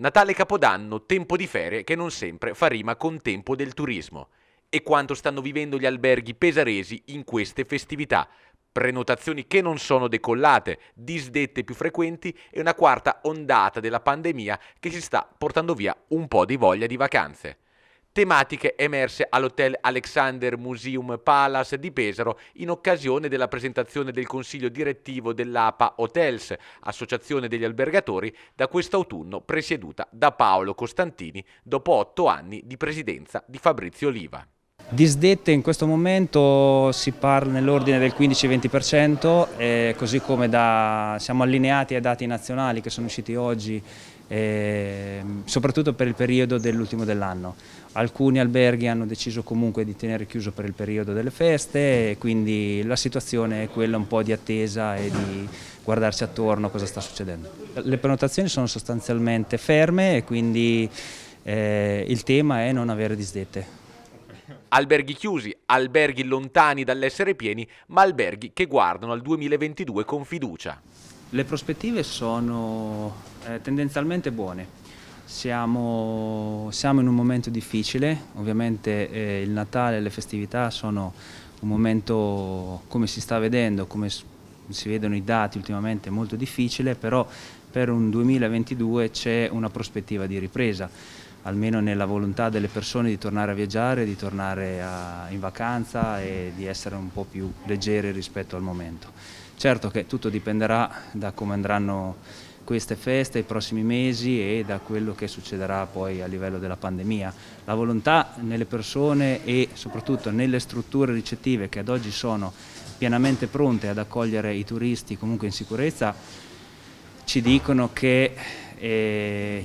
Natale Capodanno, tempo di ferie che non sempre fa rima con tempo del turismo. E quanto stanno vivendo gli alberghi pesaresi in queste festività? Prenotazioni che non sono decollate, disdette più frequenti e una quarta ondata della pandemia che si sta portando via un po' di voglia di vacanze tematiche emerse all'Hotel Alexander Museum Palace di Pesaro in occasione della presentazione del consiglio direttivo dell'APA Hotels, associazione degli albergatori, da quest'autunno presieduta da Paolo Costantini dopo otto anni di presidenza di Fabrizio Oliva. Disdette in questo momento si parla nell'ordine del 15-20%, così come da, siamo allineati ai dati nazionali che sono usciti oggi, eh, soprattutto per il periodo dell'ultimo dell'anno. Alcuni alberghi hanno deciso comunque di tenere chiuso per il periodo delle feste, e quindi la situazione è quella un po' di attesa e di guardarsi attorno cosa sta succedendo. Le prenotazioni sono sostanzialmente ferme e quindi eh, il tema è non avere disdette alberghi chiusi, alberghi lontani dall'essere pieni, ma alberghi che guardano al 2022 con fiducia. Le prospettive sono eh, tendenzialmente buone. Siamo, siamo, in un momento difficile, ovviamente eh, il Natale e le festività sono un momento, come si sta vedendo, come si vedono i dati ultimamente, molto difficile, però per un 2022 c'è una prospettiva di ripresa almeno nella volontà delle persone di tornare a viaggiare, di tornare a, in vacanza e di essere un po' più leggeri rispetto al momento. Certo che tutto dipenderà da come andranno queste feste, i prossimi mesi e da quello che succederà poi a livello della pandemia. La volontà nelle persone e soprattutto nelle strutture ricettive che ad oggi sono pienamente pronte ad accogliere i turisti comunque in sicurezza ci dicono che eh,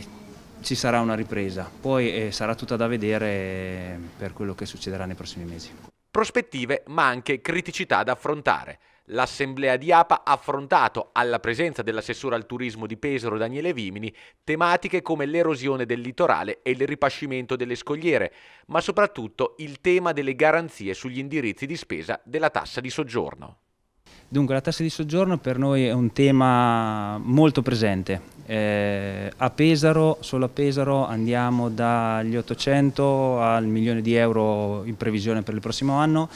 ci sarà una ripresa, poi eh, sarà tutta da vedere eh, per quello che succederà nei prossimi mesi. Prospettive ma anche criticità da affrontare. L'assemblea di APA ha affrontato, alla presenza dell'assessore al turismo di Pesaro Daniele Vimini, tematiche come l'erosione del litorale e il ripascimento delle scogliere, ma soprattutto il tema delle garanzie sugli indirizzi di spesa della tassa di soggiorno. Dunque la tassa di soggiorno per noi è un tema molto presente. Eh, a Pesaro, solo a Pesaro, andiamo dagli 800 al milione di euro in previsione per il prossimo anno.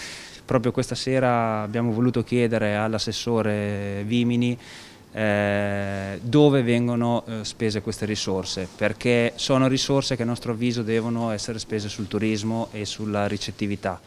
Proprio questa sera abbiamo voluto chiedere all'assessore Vimini eh, dove vengono eh, spese queste risorse, perché sono risorse che a nostro avviso devono essere spese sul turismo e sulla ricettività.